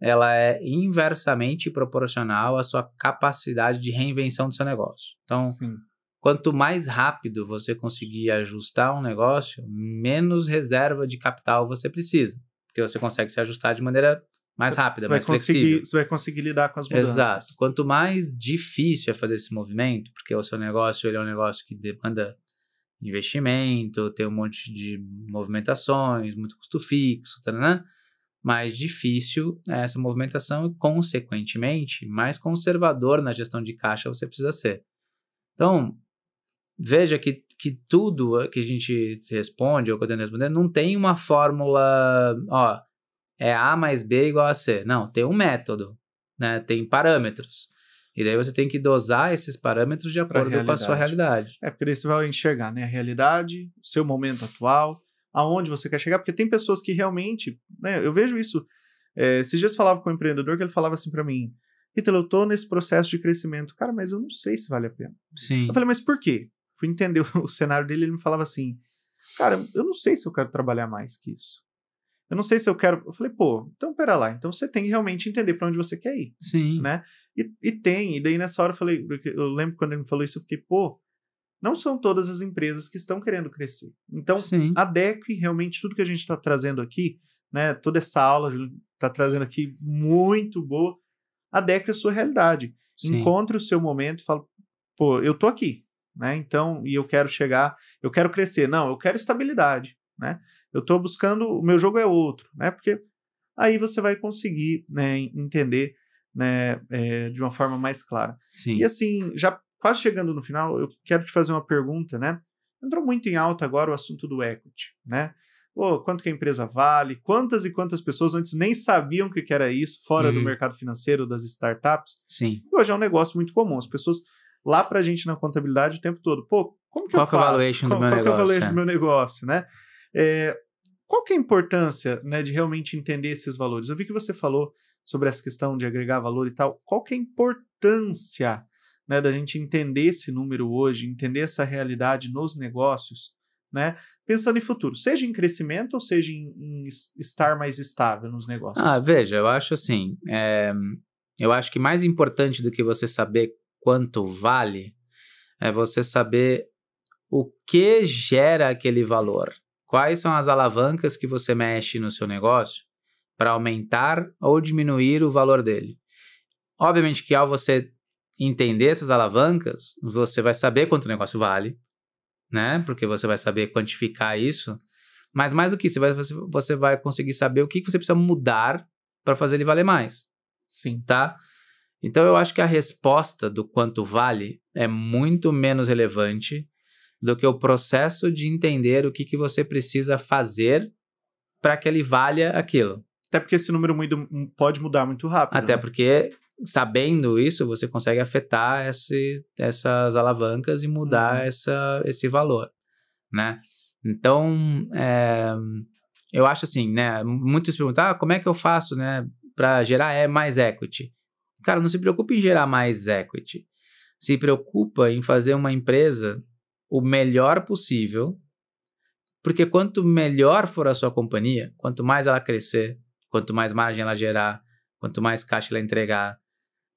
[SPEAKER 2] ela é inversamente proporcional à sua capacidade de reinvenção do seu negócio. Então, Sim. quanto mais rápido você conseguir ajustar um negócio, menos reserva de capital você precisa, porque você consegue se ajustar de maneira mais você rápida, mais flexível.
[SPEAKER 1] Você vai conseguir lidar com as mudanças. Exato.
[SPEAKER 2] Quanto mais difícil é fazer esse movimento, porque o seu negócio ele é um negócio que demanda investimento, tem um monte de movimentações, muito custo fixo, tá, né? mais difícil né, essa movimentação e, consequentemente, mais conservador na gestão de caixa você precisa ser. Então, veja que, que tudo que a gente responde ou que eu tento responder não tem uma fórmula, ó, é A mais B igual a C. Não, tem um método, né? tem parâmetros. E daí você tem que dosar esses parâmetros de acordo com a sua realidade.
[SPEAKER 1] É, porque daí você vai enxergar né? a realidade, o seu momento atual, aonde você quer chegar, porque tem pessoas que realmente, né, eu vejo isso. É, esses dias eu falava com um empreendedor que ele falava assim para mim, Ítalo, eu tô nesse processo de crescimento. Cara, mas eu não sei se vale a pena. Sim. Eu falei, mas por quê? Fui entender o cenário dele, ele me falava assim, cara, eu não sei se eu quero trabalhar mais que isso. Eu não sei se eu quero. Eu falei, pô, então pera lá. Então você tem que realmente entender para onde você quer ir. Sim. Né? E, e, tem. E daí nessa hora eu falei, eu lembro quando ele me falou isso, eu fiquei, pô, não são todas as empresas que estão querendo crescer. Então, Sim. adeque realmente tudo que a gente está trazendo aqui, né? Toda essa aula está trazendo aqui muito boa. Adeque é a sua realidade. Sim. Encontre o seu momento e fala, pô, eu tô aqui, né? Então, e eu quero chegar, eu quero crescer. Não, eu quero estabilidade, né? Eu estou buscando, o meu jogo é outro, né? Porque aí você vai conseguir né, entender né, é, de uma forma mais clara. Sim. E assim, já quase chegando no final, eu quero te fazer uma pergunta, né? Entrou muito em alta agora o assunto do equity, né? Pô, quanto que a empresa vale? Quantas e quantas pessoas antes nem sabiam o que era isso, fora uhum. do mercado financeiro, das startups? Sim. E hoje é um negócio muito comum. As pessoas lá pra gente na contabilidade o tempo todo, pô, como que qual eu faço? Qual, negócio, qual é o valuation é. do é. meu negócio, né? É, qual que é a importância né, de realmente entender esses valores? Eu vi que você falou sobre essa questão de agregar valor e tal. Qual que é a importância né, da gente entender esse número hoje, entender essa realidade nos negócios, né? Pensando em futuro, seja em crescimento ou seja em, em estar mais estável nos negócios. Ah,
[SPEAKER 2] veja, eu acho assim, é, eu acho que mais importante do que você saber quanto vale é você saber o que gera aquele valor. Quais são as alavancas que você mexe no seu negócio para aumentar ou diminuir o valor dele? Obviamente que ao você entender essas alavancas, você vai saber quanto o negócio vale, né? Porque você vai saber quantificar isso. Mas mais do que isso, você, você vai conseguir saber o que você precisa mudar para fazer ele valer mais. Sim. Tá? Então eu acho que a resposta do quanto vale é muito menos relevante do que o processo de entender o que, que você precisa fazer para que ele valha aquilo. Até porque esse número pode mudar muito rápido. Até né? porque sabendo isso, você consegue afetar esse, essas alavancas e mudar uhum. essa, esse valor, né? Então, é, eu acho assim, né? Muitos perguntam, ah, como é que eu faço, né? Para gerar mais equity. Cara, não se preocupe em gerar mais equity. Se preocupa em fazer uma empresa o melhor possível, porque quanto melhor for a sua companhia, quanto mais ela crescer, quanto mais margem ela gerar, quanto mais caixa ela entregar,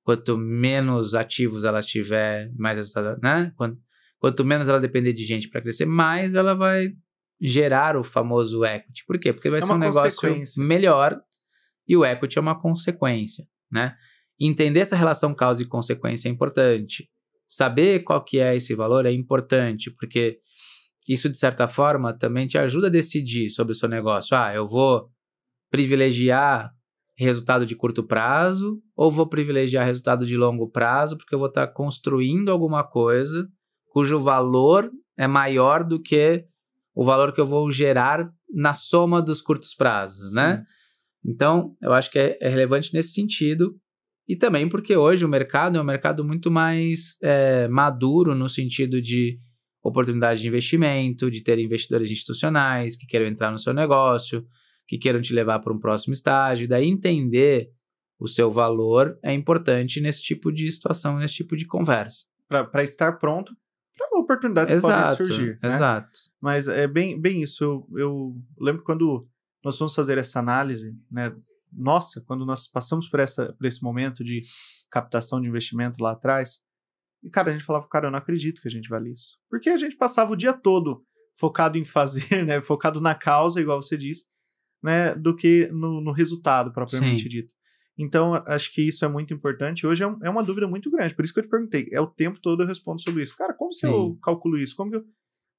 [SPEAKER 2] Quanto menos ativos ela tiver, mais resultado, né? Quanto, quanto menos ela depender de gente para crescer, mais ela vai gerar o famoso equity. Por quê? Porque vai é ser um negócio melhor e o equity é uma consequência, né? Entender essa relação causa e consequência é importante. Saber qual que é esse valor é importante, porque isso de certa forma também te ajuda a decidir sobre o seu negócio. Ah, eu vou privilegiar resultado de curto prazo ou vou privilegiar resultado de longo prazo porque eu vou estar tá construindo alguma coisa cujo valor é maior do que o valor que eu vou gerar na soma dos curtos prazos, né? Sim. né? Então, eu acho que é, é, relevante nesse sentido e também porque hoje o mercado é um mercado muito mais é, maduro no sentido de oportunidade de investimento, de ter investidores institucionais que querem entrar no seu negócio, que queiram te levar para um próximo estágio. Daí entender o seu valor é importante nesse tipo de situação, nesse tipo de conversa. Para estar pronto para oportunidades exato, que podem surgir. Né? Exato.
[SPEAKER 1] Mas é bem, bem isso. Eu, eu lembro quando nós vamos fazer essa análise, né? Nossa, quando nós passamos por, essa, por esse momento de captação de investimento lá atrás, e cara, a gente falava, cara, eu não acredito que a gente vale isso. Porque a gente passava o dia todo focado em fazer, né? Focado na causa, igual você disse, né, do que no, no resultado propriamente Sim. dito. Então, acho que isso é muito importante. Hoje é, um, é, uma dúvida muito grande, por isso que eu te perguntei. É o tempo todo eu respondo sobre isso. Cara, como se eu calculo isso? Como que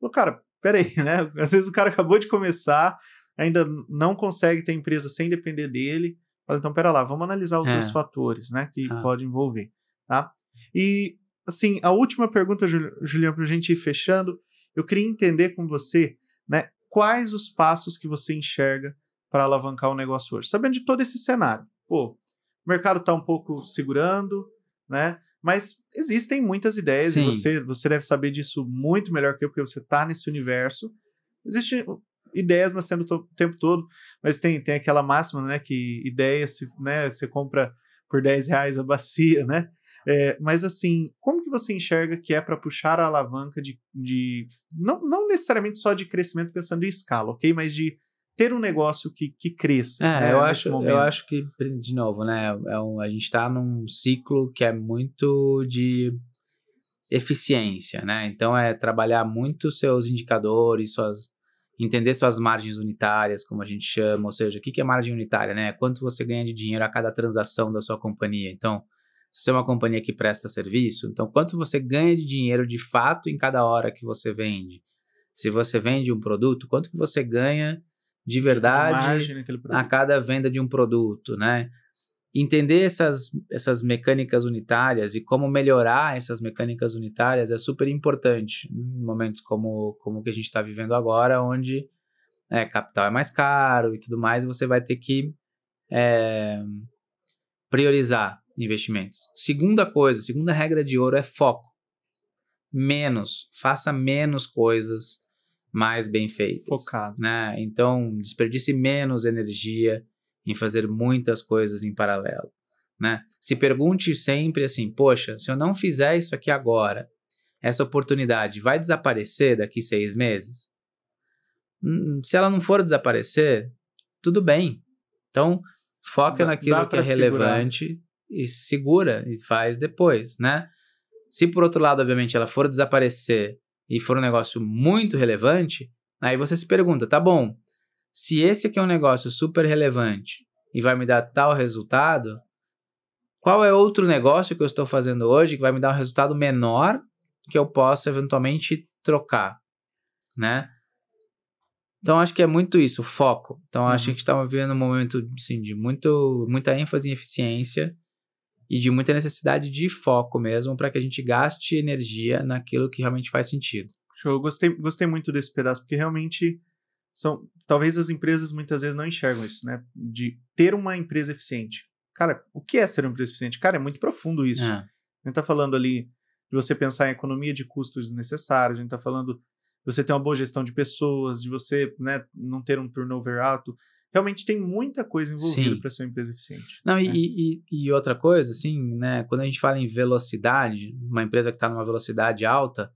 [SPEAKER 1] eu. cara, peraí, né? Às vezes o cara acabou de começar, ainda não consegue ter empresa sem depender dele. Fala, então, pera lá, vamos analisar outros é. fatores, né, que ah. pode envolver, tá? E, assim, a última pergunta, Julião, para a gente ir fechando, eu queria entender com você, né, quais os passos que você enxerga para alavancar o negócio hoje? Sabendo de todo esse cenário. Pô, o mercado está um pouco segurando, né? Mas existem muitas ideias Sim. e você, você deve saber disso muito melhor que eu, porque você está nesse universo. Existem ideias nascendo o tempo todo, mas tem, tem aquela máxima, né? Que ideia, se, né, você compra por 10 reais a bacia, né? É, mas assim, como que você enxerga que é para puxar a alavanca de, de não, não necessariamente só de crescimento pensando em escala, ok? Mas de ter um negócio que, que cresça.
[SPEAKER 2] É, né, eu, acho, eu acho que, de novo, né, é um, a gente está num ciclo que é muito de eficiência, né? Então é trabalhar muito seus indicadores, suas entender suas margens unitárias, como a gente chama, ou seja, o que é margem unitária, né? Quanto você ganha de dinheiro a cada transação da sua companhia. Então, se você é uma companhia que presta serviço, então quanto você ganha de dinheiro de fato em cada hora que você vende? Se você vende um produto, quanto que você ganha de verdade a cada venda de um produto, né? Entender essas, essas mecânicas unitárias e como melhorar essas mecânicas unitárias é super importante em momentos como, como o que a gente está vivendo agora, onde é, capital é mais caro e tudo mais, você vai ter que é, priorizar investimentos. Segunda coisa, segunda regra de ouro é foco. Menos, faça menos coisas mais bem feitas. Focado. Né? Então, desperdice menos energia em fazer muitas coisas em paralelo. Né? Se pergunte sempre assim: poxa, se eu não fizer isso aqui agora, essa oportunidade vai desaparecer daqui seis meses? Hum, se ela não for desaparecer, tudo bem. Então, foca dá, naquilo dá que é relevante e segura e faz depois, né? Se por outro lado, obviamente, ela for desaparecer e for um negócio muito relevante, aí você se pergunta, tá bom, se esse aqui é um negócio super relevante e vai me dar tal resultado, qual é outro negócio que eu estou fazendo hoje que vai me dar um resultado menor que eu possa eventualmente trocar, né? Então acho que é muito isso, foco. Então uhum. acho que a gente está vivendo um momento assim, de muito, muita ênfase em eficiência e de muita necessidade de foco mesmo para que a gente gaste energia naquilo que realmente faz sentido.
[SPEAKER 1] Eu gostei, gostei muito desse pedaço, porque realmente são. Talvez as empresas muitas vezes não enxergam isso, né? De ter uma empresa eficiente. Cara, o que é ser uma empresa eficiente? Cara, é muito profundo isso. É. A gente está falando ali de você pensar em economia de custos necessários. a gente está falando de você ter uma boa gestão de pessoas, de você né, não ter um turnover alto realmente tem muita coisa envolvida para ser uma empresa eficiente.
[SPEAKER 2] Não, né? e, e, e, outra coisa, assim, né? Quando a gente fala em velocidade, uma empresa que está numa velocidade alta,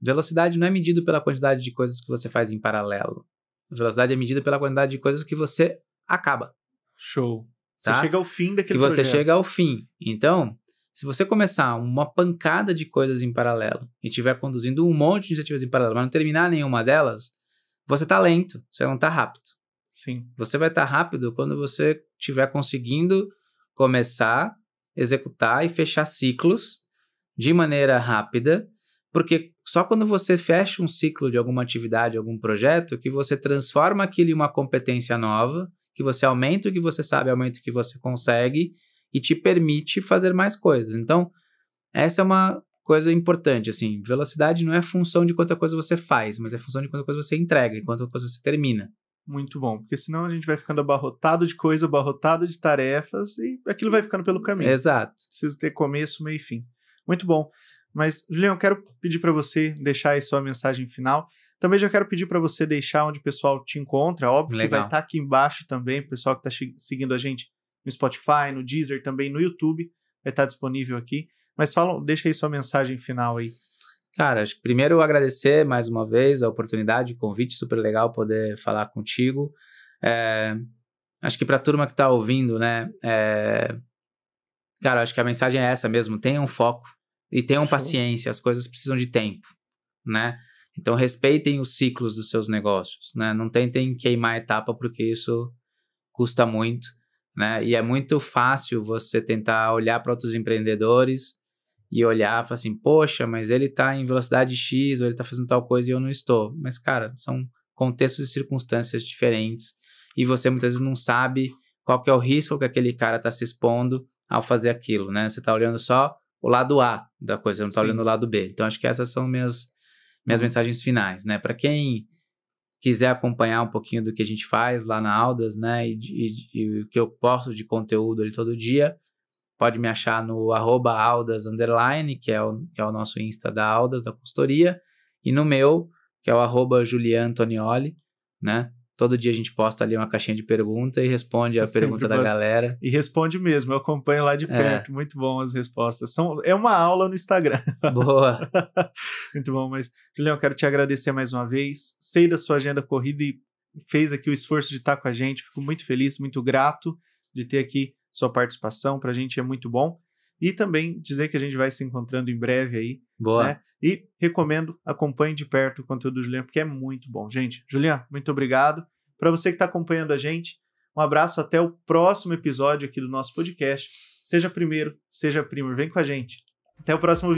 [SPEAKER 2] velocidade não é medida pela quantidade de coisas que você faz em paralelo. Velocidade é medida pela quantidade de coisas que você acaba. Show. Tá? Você chega ao fim daquele que projeto. Que você chega ao fim. Então, se você começar uma pancada de coisas em paralelo e estiver conduzindo um monte de iniciativas em paralelo, mas não terminar nenhuma delas, você está lento, você não está rápido. Sim. Você vai estar tá rápido quando você estiver conseguindo começar, executar e fechar ciclos de maneira rápida, porque só quando você fecha um ciclo de alguma atividade, algum projeto, que você transforma aquilo em uma competência nova, que você aumenta o que você sabe, aumenta o que você consegue e te permite fazer mais coisas. Então, essa é uma coisa importante, assim, velocidade não é função de quanta coisa você faz, mas é função de quanta coisa você entrega, e quanta coisa você termina muito bom, porque senão a
[SPEAKER 1] gente vai ficando abarrotado de coisa, abarrotado de tarefas e aquilo vai ficando pelo caminho. Exato. Precisa ter começo, meio e fim. Muito bom. Mas, Julião, eu quero pedir para você deixar aí sua mensagem final. Também já quero pedir para você deixar onde o pessoal te encontra. Óbvio Legal. que vai estar tá aqui embaixo também, o pessoal que está seguindo a gente no Spotify, no Deezer, também no YouTube, vai estar
[SPEAKER 2] tá disponível aqui. Mas fala, deixa aí sua mensagem final aí Cara, acho que primeiro agradecer mais uma vez a oportunidade, o convite, super legal poder falar contigo. É, acho que para a turma que está ouvindo, né? É, cara, acho que a mensagem é essa mesmo: tenham foco e tenham Show. paciência, as coisas precisam de tempo, né? Então respeitem os ciclos dos seus negócios, né? Não tentem queimar etapa porque isso custa muito, né? E é muito fácil você tentar olhar para outros empreendedores e olhar e falar assim, poxa, mas ele está em velocidade X ou ele está fazendo tal coisa e eu não estou. Mas, cara, são contextos e circunstâncias diferentes e você muitas vezes não sabe qual que é o risco que aquele cara está se expondo ao fazer aquilo, né? Você está olhando só o lado A da coisa, não está olhando o lado B. Então, acho que essas são minhas, minhas uhum. mensagens finais, né? Para quem quiser acompanhar um pouquinho do que a gente faz lá na Aldas, né? E, e, e o que eu posto de conteúdo ali todo dia, Pode me achar no arroba Aldas Underline, que é, o, que é o nosso Insta da Aldas, da consultoria, e no meu, que é o arroba Antonioli, né? Todo dia a gente posta ali uma caixinha de pergunta e responde a pergunta da
[SPEAKER 1] galera. E responde mesmo, eu acompanho lá de é. perto. É. Muito bom as respostas. São, é uma aula no Instagram. Boa. Muito bom, mas, Julião, quero te agradecer mais uma vez. Sei da sua agenda corrida e fez aqui o esforço de estar com a gente. Fico muito feliz, muito grato de ter aqui sua participação. Para a gente é muito bom. E também dizer que a gente vai se encontrando em breve aí. Boa. Né? E recomendo, acompanhe de perto o conteúdo do Juliano, porque é muito bom. Gente, Juliano, muito obrigado. Para você que está acompanhando a gente, um abraço até o próximo episódio aqui do nosso podcast. Seja primeiro, seja primo, vem com a gente. Até o próximo vídeo.